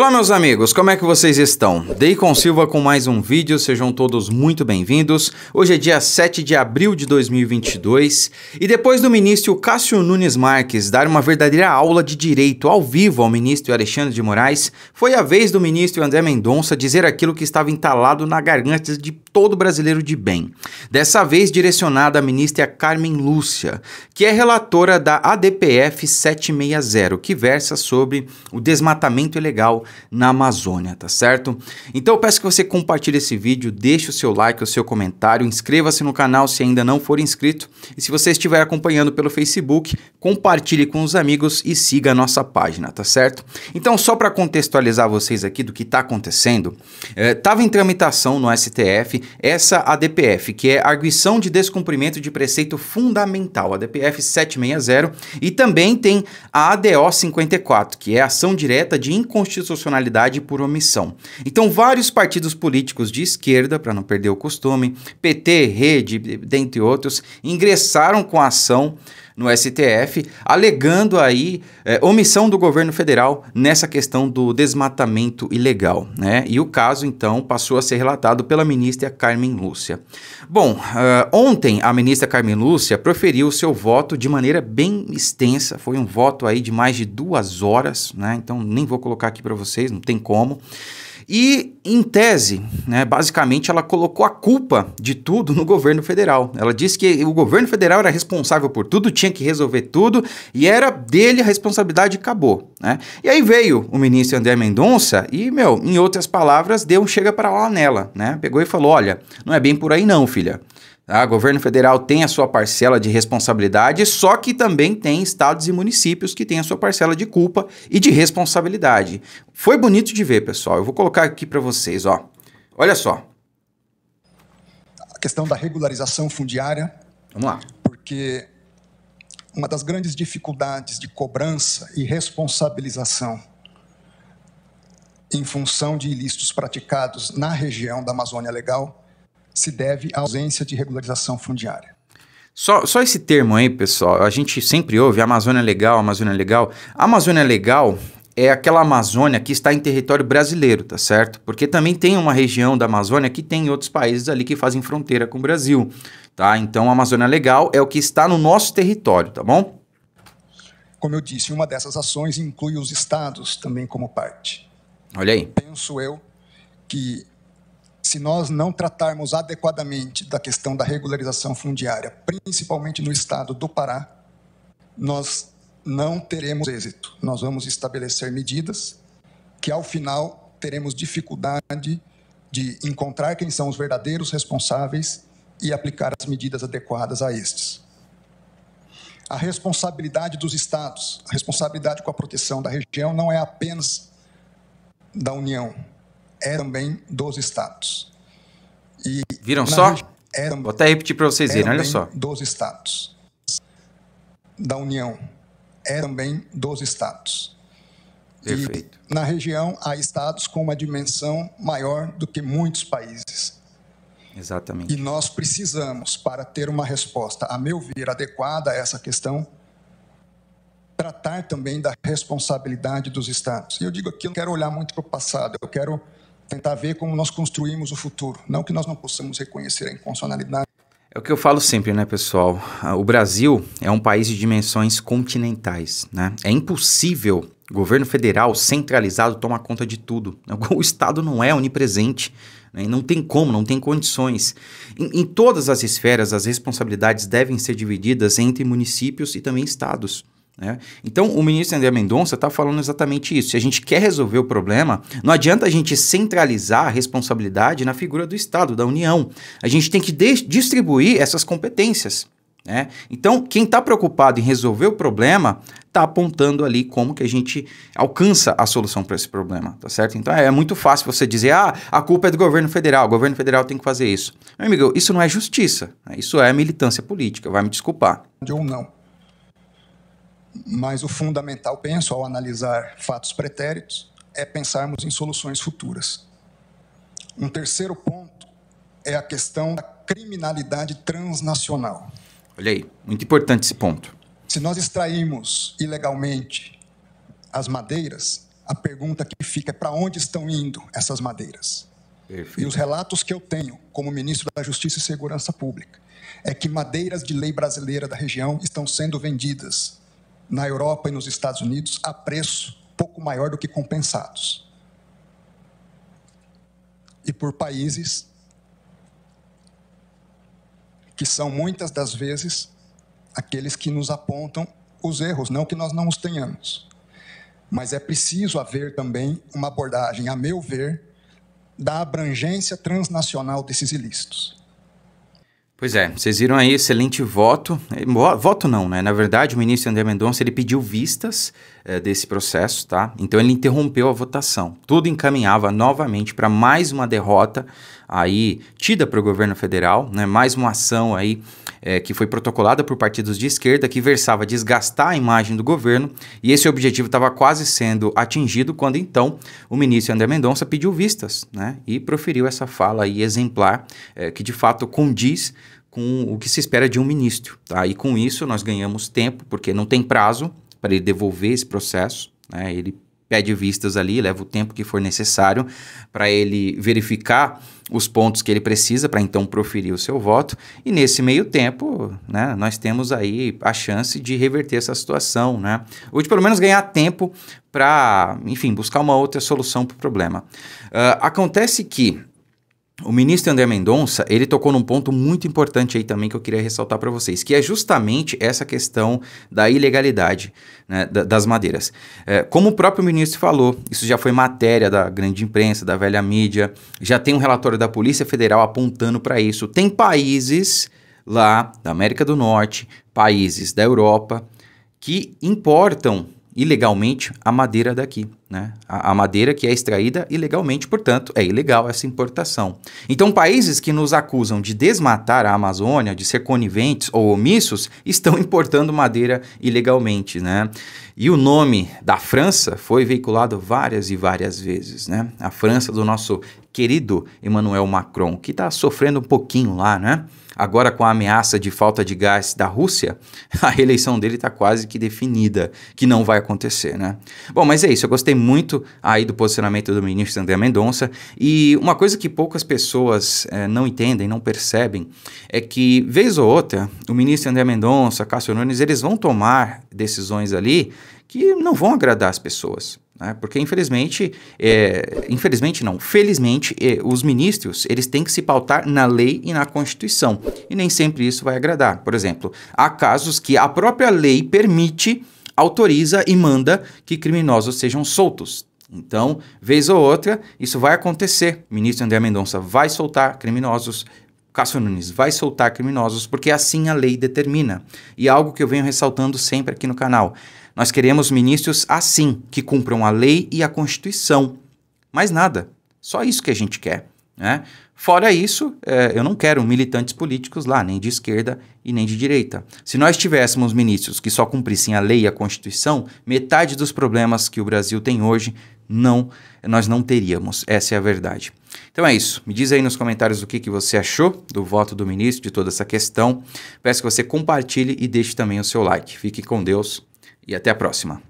Olá meus amigos, como é que vocês estão? Deacon Silva com mais um vídeo, sejam todos muito bem-vindos. Hoje é dia 7 de abril de 2022 e depois do ministro Cássio Nunes Marques dar uma verdadeira aula de direito ao vivo ao ministro Alexandre de Moraes, foi a vez do ministro André Mendonça dizer aquilo que estava entalado na garganta de todo brasileiro de bem. Dessa vez direcionada à ministra Carmen Lúcia, que é relatora da ADPF 760, que versa sobre o desmatamento ilegal na Amazônia, tá certo? Então eu peço que você compartilhe esse vídeo, deixe o seu like, o seu comentário, inscreva-se no canal se ainda não for inscrito e se você estiver acompanhando pelo Facebook, compartilhe com os amigos e siga a nossa página, tá certo? Então só para contextualizar vocês aqui do que está acontecendo, estava eh, em tramitação no STF essa ADPF, que é Arguição de Descumprimento de Preceito Fundamental, ADPF 760, e também tem a ADO 54, que é Ação Direta de Inconstitucionalidade por Omissão. Então, vários partidos políticos de esquerda, para não perder o costume, PT, Rede, dentre outros, ingressaram com a ação no STF, alegando aí é, omissão do governo federal nessa questão do desmatamento ilegal. Né? E o caso, então, passou a ser relatado pela ministra Carmen Lúcia. Bom, uh, ontem a ministra Carmen Lúcia proferiu seu voto de maneira bem extensa, foi um voto aí de mais de duas horas, né? Então nem vou colocar aqui para vocês, não tem como. E, em tese, né, basicamente, ela colocou a culpa de tudo no governo federal. Ela disse que o governo federal era responsável por tudo, tinha que resolver tudo e era dele a responsabilidade e acabou. Né? E aí veio o ministro André Mendonça e, meu, em outras palavras, deu um chega para lá nela. Né? Pegou e falou: olha, não é bem por aí não, filha. Tá? O governo federal tem a sua parcela de responsabilidade, só que também tem estados e municípios que têm a sua parcela de culpa e de responsabilidade. Foi bonito de ver, pessoal. Eu vou colocar aqui para vocês, ó. Olha só. A questão da regularização fundiária. Vamos lá. Porque uma das grandes dificuldades de cobrança e responsabilização em função de ilícitos praticados na região da Amazônia Legal se deve à ausência de regularização fundiária. Só, só esse termo aí, pessoal, a gente sempre ouve Amazônia legal, Amazônia legal. Amazônia legal é aquela Amazônia que está em território brasileiro, tá certo? Porque também tem uma região da Amazônia que tem outros países ali que fazem fronteira com o Brasil, tá? Então a Amazônia legal é o que está no nosso território, tá bom? Como eu disse, uma dessas ações inclui os estados também como parte. Olha aí. Penso eu que se nós não tratarmos adequadamente da questão da regularização fundiária, principalmente no estado do Pará, nós não teremos êxito. Nós vamos estabelecer medidas que, ao final, teremos dificuldade de encontrar quem são os verdadeiros responsáveis e aplicar as medidas adequadas a estes. A responsabilidade dos estados, a responsabilidade com a proteção da região não é apenas da União, é também dos estados. E Viram só? É, Vou até repetir para vocês é verem, olha só. Dos estados. Da União é também dos estados. Perfeito. E na região há estados com uma dimensão maior do que muitos países. Exatamente. E nós precisamos, para ter uma resposta, a meu ver, adequada a essa questão, tratar também da responsabilidade dos estados. E eu digo aqui, eu não quero olhar muito para o passado, eu quero tentar ver como nós construímos o futuro. Não que nós não possamos reconhecer a inconstitucionalidade. É o que eu falo sempre, né, pessoal? Ah, o Brasil é um país de dimensões continentais, né? É impossível governo federal centralizado tomar conta de tudo. O Estado não é onipresente, né? não tem como, não tem condições. Em, em, todas as esferas, as responsabilidades devem ser divididas entre municípios e também estados. Né? Então, o ministro André Mendonça está falando exatamente isso. Se a gente quer resolver o problema, não adianta a gente centralizar a responsabilidade na figura do Estado, da União. A gente tem que distribuir essas competências. Né? Então, quem está preocupado em resolver o problema está apontando ali como que a gente alcança a solução para esse problema, tá certo? Então é muito fácil você dizer, ah, a culpa é do governo federal, o governo federal tem que fazer isso. Meu amigo, isso não é justiça, né? isso é militância política, vai me desculpar. De Ou não. Mas o fundamental, penso, ao analisar fatos pretéritos, é pensarmos em soluções futuras. Um terceiro ponto é a questão da criminalidade transnacional. Olha aí, muito importante esse ponto. Se nós extrairmos ilegalmente as madeiras, a pergunta que fica é para onde estão indo essas madeiras? Perfeito. E os relatos que eu tenho como ministro da Justiça e Segurança Pública é que madeiras de lei brasileira da região estão sendo vendidas na Europa e nos Estados Unidos a preço pouco maior do que compensados. E por países que são muitas das vezes aqueles que nos apontam os erros, não que nós não os tenhamos. Mas é preciso haver também uma abordagem, a meu ver, da abrangência transnacional desses ilícitos. Pois é, vocês viram aí, excelente voto. Eh, voto não, né? Na verdade, o ministro André Mendonça ele pediu vistas é, desse processo, tá? Então ele interrompeu a votação. Tudo encaminhava novamente para mais uma derrota aí tida para o governo federal, né? Mais uma ação aí é, que foi protocolada por partidos de esquerda que versava desgastar a imagem do governo e esse objetivo estava quase sendo atingido quando então o ministro André Mendonça pediu vistas né, e proferiu essa fala aí exemplar é, que de fato condiz com o que se espera de um ministro. Tá? E com isso nós ganhamos tempo, porque não tem prazo para ele devolver esse processo. Né? Ele pede vistas ali, leva o tempo que for necessário para ele verificar os pontos que ele precisa para então proferir o seu voto, e nesse meio tempo, né, nós temos aí a chance de reverter essa situação, né? Ou de pelo menos ganhar tempo para, enfim, buscar uma outra solução para o problema. Uh, acontece que o ministro André Mendonça, ele tocou num ponto muito importante aí também que eu queria ressaltar para vocês, que é justamente essa questão da ilegalidade né, das madeiras. É, como o próprio ministro falou, isso já foi matéria da grande imprensa, da velha mídia, já tem um relatório da Polícia Federal apontando para isso. Tem países lá da América do Norte, países da Europa, que importam ilegalmente a madeira daqui. Né? A, a, madeira que é extraída ilegalmente, portanto, é ilegal essa importação. Então, países que nos acusam de desmatar a Amazônia, de ser coniventes ou omissos, estão importando madeira ilegalmente. Né? E o nome da França foi veiculado várias e várias vezes. Né? A França do nosso querido Emmanuel Macron, que está sofrendo um pouquinho lá, né? Agora, com a ameaça de falta de gás da Rússia, a reeleição dele está quase que definida, que não vai acontecer, né? Bom, mas é isso. Eu gostei muito aí do posicionamento do ministro André Mendonça. E uma coisa que poucas pessoas é, não entendem, não percebem, é que, vez ou outra, o ministro André Mendonça, Cássio Nunes, eles vão tomar decisões ali que não vão agradar as pessoas. Né? Porque, infelizmente, é, infelizmente não, felizmente, é, os ministros eles têm que se pautar na lei e na Constituição. E nem sempre isso vai agradar. Por exemplo, há casos que a própria lei permite, autoriza e manda que criminosos sejam soltos. Então, vez ou outra, isso vai acontecer. O ministro André Mendonça vai soltar criminosos, Cássio Nunes vai soltar criminosos porque assim a lei determina. E algo que eu venho ressaltando sempre aqui no canal. Nós queremos ministros assim, que cumpram a lei e a Constituição. Mais nada. Só isso que a gente quer. Né? Fora isso, é, eu não quero militantes políticos lá, nem de esquerda e nem de direita. Se nós tivéssemos ministros que só cumprissem a lei e a Constituição, metade dos problemas que o Brasil tem hoje não nós não teríamos. Essa é a verdade. Então é isso. Me diz aí nos comentários o que, que você achou do voto do ministro, de toda essa questão. Peço que você compartilhe e deixe também o seu like. Fique com Deus e até a próxima.